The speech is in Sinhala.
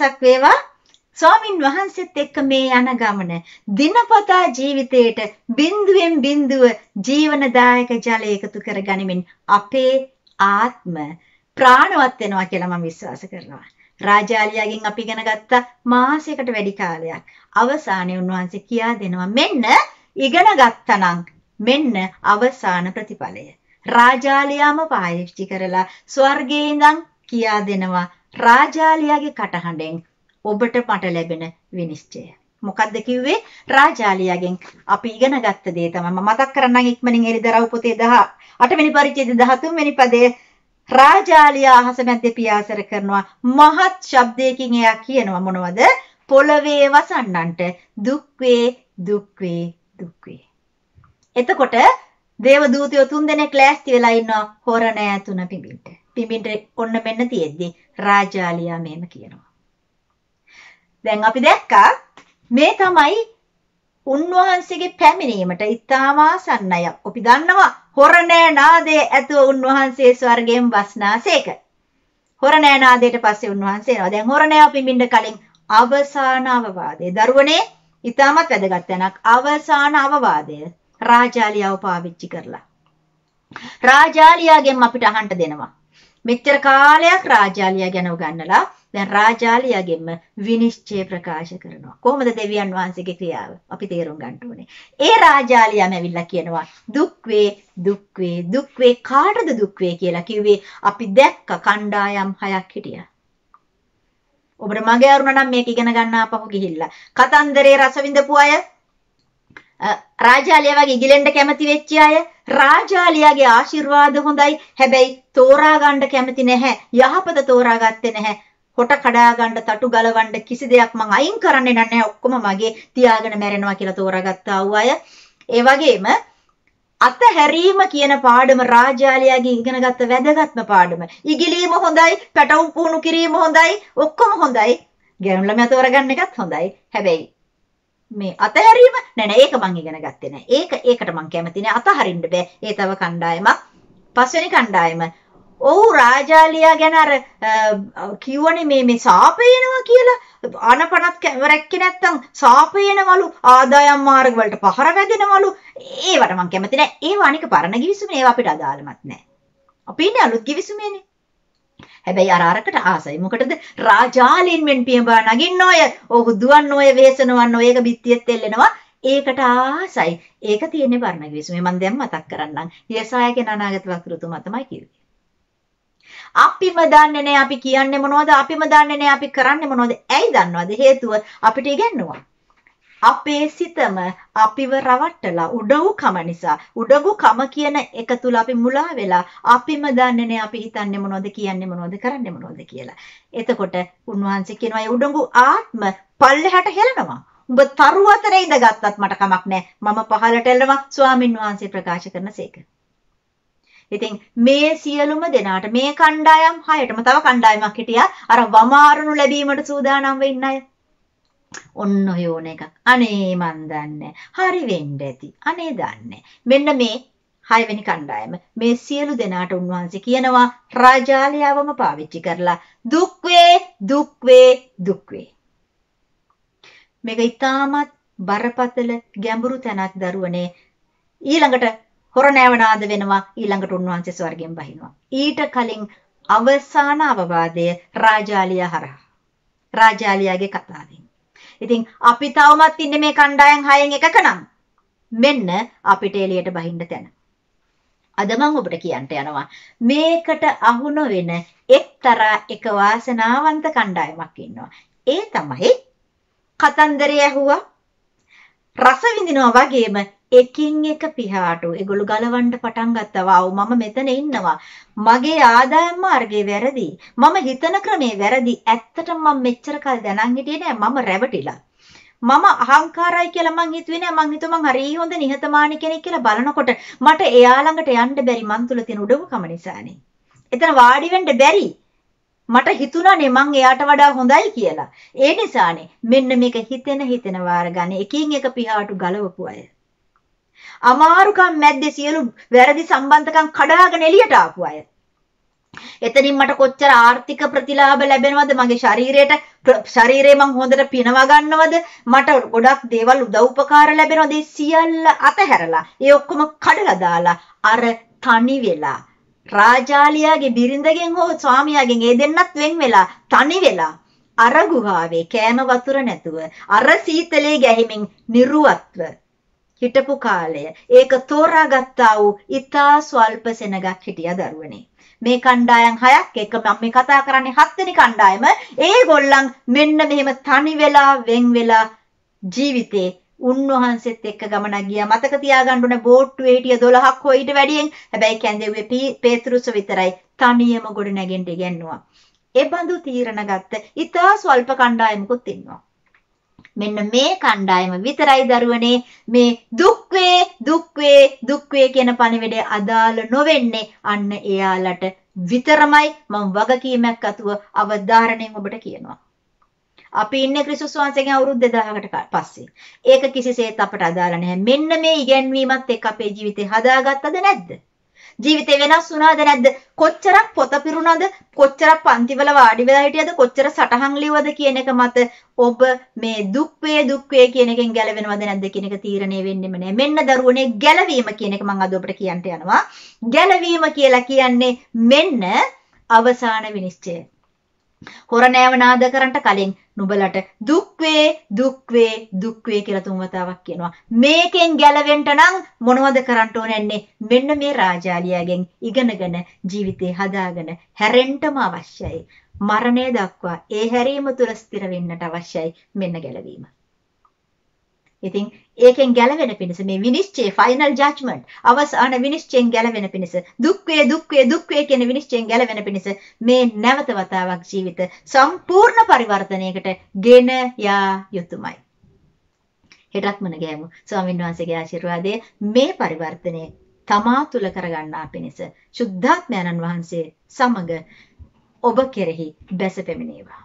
දවසක් වේවා ස්වාමින් වහන්සේත් එක්ක මේ යන ගමන දිනපතා ජීවිතයට බිඳුවෙන් බිඳුව ජීවනදායක ජලය එකතු කරගනිමින් අපේ ආත්ම ප්‍රාණවත් වෙනවා කියලා මම විශ්වාස කරනවා. රාජාලියාගෙන් අපි ඉගෙන ගත්ත මාසයකට වැඩි කාලයක් අවසානයේ උන්වහන්සේ කියා දෙනවා මෙන්න ඉගෙන ගත්තනම් මෙන්න අවසාන ප්‍රතිඵලය. රාජාලියාම පාවිච්චි කරලා ස්වර්ගයේ ඉඳන් කියා දෙනවා රාජාලියාගේ කටහඬෙන් ඔබට මට ලැබෙන විනිශ්චය. මොකද්ද කිව්වේ? රාජාලියාගෙන් අපි ඉගෙන ගත්ත දේ තමයි මම මතක් කරන්නම් ඉක්මනින් එරිදරව් පොතේ 18 වෙනි පරිච්ඡේදය 13 වෙනි පදයේ රාජාලියා අහස මැද්දේ පියාසර කරනවා මහත් ශබ්දයකින් එයා කියනවා මොනවද? පොළවේ වසන්නන්ට දුක් වේ දුක් වේ දුක් වේ. එතකොට දේව දූතයෝ තුන් දෙනෙක් ලෑස්ති වෙලා ඉන්නවා හොර නෑ තුන පිඹින්ට. පිඹින්ට ඔන්න මෙන්න තියෙද්දි රාජාලියා මෙහෙම කියනවා. දැන් අපි දැක්කා මේ තමයි උන්වහන්සේගේ පැමිණීමට ඉතාම ආසන්නය. අපි දන්නවා හොරණෑ නාදයේ ඇතුව උන්වහන්සේ ස්වර්ගයෙන් වස්නාසේක. හොරණෑ නාදයට පස්සේ උන්වහන්සේ එනවා. දැන් හොරණෑ පිඹින්න කලින් අවසාන අවවාදය. දරුවනේ ඉතාමත් වැදගත් තැනක්. අවසාන අවවාදය රාජාලියාව පාවිච්චි කරලා. රාජාලියාගෙන් අපිට අහන්න දෙනවා. මෙච්චර කාලයක් රාජාලියා ගැන උගන්නලා දැන් රාජාලියාගෙම විනිශ්චය ප්‍රකාශ කරනවා. කොහොමද දෙවියන් වහන්සේගේ ක්‍රියාව? අපි තේරුම් ගන්න ඕනේ. ඒ රාජාලියාම ඇවිල්ලා කියනවා දුක් වේ දුක් වේ දුක් වේ කාටද දුක් වේ කියලා කිව්වේ අපි දැක්ක කණ්ඩායම් හයක් හිටියා. ඔබට මගේ අරුණ නම් මේක ඉගෙන ගන්න ආපහු ගිහිල්ලා. කතන්දරේ රස විඳපු අය රාජාලියා වගේ ඉගිලෙන්න කැමති වෙච්ච අය රාජාලියාගේ ආශිර්වාද හොඳයි හැබැයි තෝරා ගන්න කැමති නැහැ යහපත තෝරාගත්තේ නැහැ කොට කඩා ගන්න තටු ගලවන්න කිසි දෙයක් මං අයින් කරන්නේ නැහැ ඔක්කොම මගේ තියාගෙන මැරෙනවා කියලා තෝරාගත්ත ආ අය ඒ වගේම අතහැරීම කියන පාඩම රාජාලියාගෙන් ඉගෙනගත්ත වැදගත්ම පාඩම ඉගිලීම හොඳයි පැටවුම් පුහුණු කිරීම හොඳයි ඔක්කොම හොඳයි ගැණුම් ළමයා තෝරගන්න එකත් හොඳයි හැබැයි මේ අතහැරීම නෑ නෑ ඒක මම ඉගෙන ගත්තේ නෑ. ඒක ඒකට මම කැමති නෑ. අතහරින්න බෑ. ඒ තව කණ්ඩායමක්. පස්වෙනි කණ්ඩායම. ඔව් රාජාලියා ගැන අර කිව්වනේ මේ මේ සාපේනවා කියලා. අනපනත් රැක්කේ නැත්තම් සාපේනවලු ආදායම් මාර්ග වලට පහර වැදෙනවලු. ඒවට මම කැමති නෑ. ඒව අනික පරණ ගිවිසුමනේ ඒව අපිට අදාළමත් නෑ. අපි ඉන්නේ අලුත් ගිවිසුමේනේ. හැබැයි අර අරකට ආසයි. මොකටද? රාජාලින් මෙන් පියඹා නගින්න ඔය. ඔහු දුවන්න ඔය වේසනවන්න ඔය ඒක බිත්තියෙත් එල්ලෙනවා. ඒකට ආසයි. ඒක තියෙන්නේ වර්ණ විසුමේ. මම දැන් මතක් කරන්නම්. යසාය කියන අනාගත වක්‍රතුමා තමයි කිව්වේ. අපිම දන්නේ නැහැ අපි කියන්නේ මොනවද? අපිම දන්නේ නැහැ අපි කරන්නේ මොනවද? ඇයි දන්නවද? හේතුව අපිට ඉගෙනුවා. අපේ සිතම අපිව රවට්ටලා උඩවු කම නිසා උඩවු කම කියන එක තුල අපි මුලා වෙලා අපිම දන්නේ නැහැ අපි හිතන්නේ මොනවද කියන්නේ මොනවද කරන්නේ මොනවද කියලා. එතකොට උන්වහන්සේ කියනවා ඒ උඩඟු ආත්ම පල්ලෙහාට හෙලනවා. උඹ තරු අතරේ ඉඳගත්තත් මට කමක් නැහැ. මම පහළට එළනවා ස්වාමින් වහන්සේ ප්‍රකාශ කරනසේක. ඉතින් මේ සියලුම දෙනාට මේ කණ්ඩායම් හයටම තව කණ්ඩායමක් හිටියා අර වමාරුණු ලැබීමට සූදානම් වෙන්න අය. ඔන්න හොයෝන එක. අනේ මන් දන්නේ. හරි වෙන්න ඇති. අනේ දන්නේ. මෙන්න මේ හයවෙනි කණ්ඩායම මේ සියලු දෙනාට උන්වහන්සේ කියනවා රාජාලියාවම පාවිච්චි කරලා දුක් වේ දුක් වේ දුක් වේ. මේක ඊටමත් බරපතල ගැඹුරු තැනක් දරුවනේ ඊළඟට හොර නෑවනාද වෙනවා ඊළඟට උන්වහන්සේ ස්වර්ගයෙන් බහිනවා. ඊට කලින් අවසාන අවවාදය රාජාලියා හරහා. රාජාලියාගේ කතාවෙන්. ඉතින් අපි තවමත් ඉන්නේ මේ කණ්ඩායම් හයෙන් එකක නම් මෙන්න අපිට එළියට බහින්න තැන. අද මම ඔබට කියන්න යනවා මේකට අහු නොවන එක්තරා එක වාසනාවන්ත කණ්ඩායමක් ඉන්නවා. ඒ තමයි කතන්දරය ඇහුවා රස විඳිනවා වගේම එකින් එක පිහාටු ඒගොල්ලෝ ගලවන්න පටන් ගත්තා වාව් මම මෙතන ඉන්නවා මගේ ආදායම් මාර්ගයේ වැරදි මම හිතන ක්‍රමේ වැරදි ඇත්තටම මම මෙච්චර කල් දැනන් හිටියේ නෑ මම රැවටිලා මම අහංකාරයි කියලා මං හිතුවේ නෑ මං හිතුවා මං හරි හොඳ නිහතමානී කෙනෙක් කියලා බලනකොට මට එයා ළඟට යන්න බැරි මන් තුල තියෙන උඩඟුකම නිසානේ එතන වාඩි වෙන්න බැරි මට හිතුණානේ මං එයාට වඩා හොඳයි කියලා. ඒ නිසානේ මෙන්න මේක හිතෙන හිතෙන වාර ගන්න එකින් එක පිහාටු ගලවපු අය. අමාරුකම් මැද්දේ සියලු වැරදි සම්බන්ධකම් කඩාගෙන එළියට ආපු අය. එතනින් මට කොච්චර ආර්ථික ප්‍රතිලාභ ලැබෙනවද මගේ ශරීරයට ශරීරේ මං හොඳට පිනව ගන්නවද මට ගොඩක් දේවල් උදව්පකාර ලැබෙනවද සියල්ල අතහැරලා ඒ ඔක්කොම කඩලා දාලා අර තනි වෙලා රාජාලියාගේ බිරිඳගෙන් හෝ ස්වාමියාගෙන් ඒ දෙන්නත් වෙන් වෙලා තනි වෙලා අර ගුහාවේ කෑම වතුර නැතුව අර සීතලේ ගැහිමින් නිර්වත්ව හිටපු කාලය ඒක තෝරාගත්තා වූ ඉතා ස්වල්ප සෙනගක් හිටියා දරුවනේ මේ කණ්ඩායම් හයක් එක මම මේ කතා කරන්නේ හත්වෙනි කණ්ඩායම ඒගොල්ලන් මෙන්න මෙහෙම තනි වෙලා වෙන් වෙලා ජීවිතේ උන්වහන්සේත් එක්ක ගමනක් ගියා. මතක තියාගන්න ඕනේ බෝට්ටුවේ හිටිය 12ක් හොයිට වැඩියෙන්. හැබැයි කැඳෙව්වේ පේතෘස විතරයි තනියම ගොඩ නැගෙන්න ඉගෙනුවා. ඒ බඳු තීරණ ගත්ත ඉතා ස්වල්ප කණ්ඩායමකුත් ඉන්නවා. මෙන්න මේ කණ්ඩායම විතරයි දරුවනේ මේ දුක් වේ දුක් වේ දුක් වේ කියන පණිවිඩය අදාළ නොවෙන්නේ අන්න එයාලට විතරමයි මම වගකීමක් අතුව අවධාරණයෙන් ඔබට කියනවා අපි ඉන්නේ ක්‍රිස්තුස් වහන්සේගෙන් අවුරුදු 2000කට පස්සේ. ඒක කිසිසේත් අපට අදාළ නැහැ. මෙන්න මේ ඉගැන්වීමත් එක්ක අපේ ජීවිතේ හදාගත්තද නැද්ද? ජීවිතේ වෙනස් වුණාද නැද්ද? කොච්චරක් පොත පිරුණාද? කොච්චරක් පන්තිවල වාඩි වෙලා හිටියද? කොච්චර සටහන් ලිව්වද කියන එක මත ඔබ මේ දුක් වේ දුක් වේ කියන එකෙන් ගැලවෙනවද නැද්ද කියන එක තීරණය වෙන්නෙම නෑ. මෙන්න දරුවනේ ගැලවීම කියන එක මම අද ඔබට කියන්න යනවා. ගැලවීම කියලා කියන්නේ මෙන්න අවසාන විනිශ්චය. හොර නෑව නාද කරන්නට කලින් නුඹලට දුක් වේ දුක් වේ දුක් වේ කියලා තුන් වතාවක් කියනවා. මේකෙන් ගැලවෙන්න නම් මොනවද කරන්න ඕනන්නේ? මෙන්න මේ රාජාලියාගෙන් ඉගෙනගෙන ජීවිතේ හදාගෙන හැරෙන්නම අවශ්‍යයි. මරණය දක්වා ඒ හැරීම තුල ස්ථිර වෙන්නට අවශ්‍යයි මෙන්න ගැලවීම. ඉතින් ඒකෙන් ගැලවෙන පිණිස මේ විනිශ්චය ෆයිනල් ජජ්මන්ට් අවසාන විනිශ්චයෙන් ගැලවෙන පිණිස දුක් වේ දුක් වේ දුක් වේ කියන විනිශ්චයෙන් ගැලවෙන පිණිස මේ නැවත වතාවක් ජීවිත සම්පූර්ණ පරිවර්තනයකට ගෙන යා යුතුයමයි හෙටත් මන ගෑමු ස්වාමීන් වහන්සේගේ ආශිර්වාදය මේ පරිවර්තනය තමා තුල කරගන්නා පිණිස සුද්ධාත්මයන්න් වහන්සේ සමග ඔබ කෙරෙහි බැස පැමිණේවා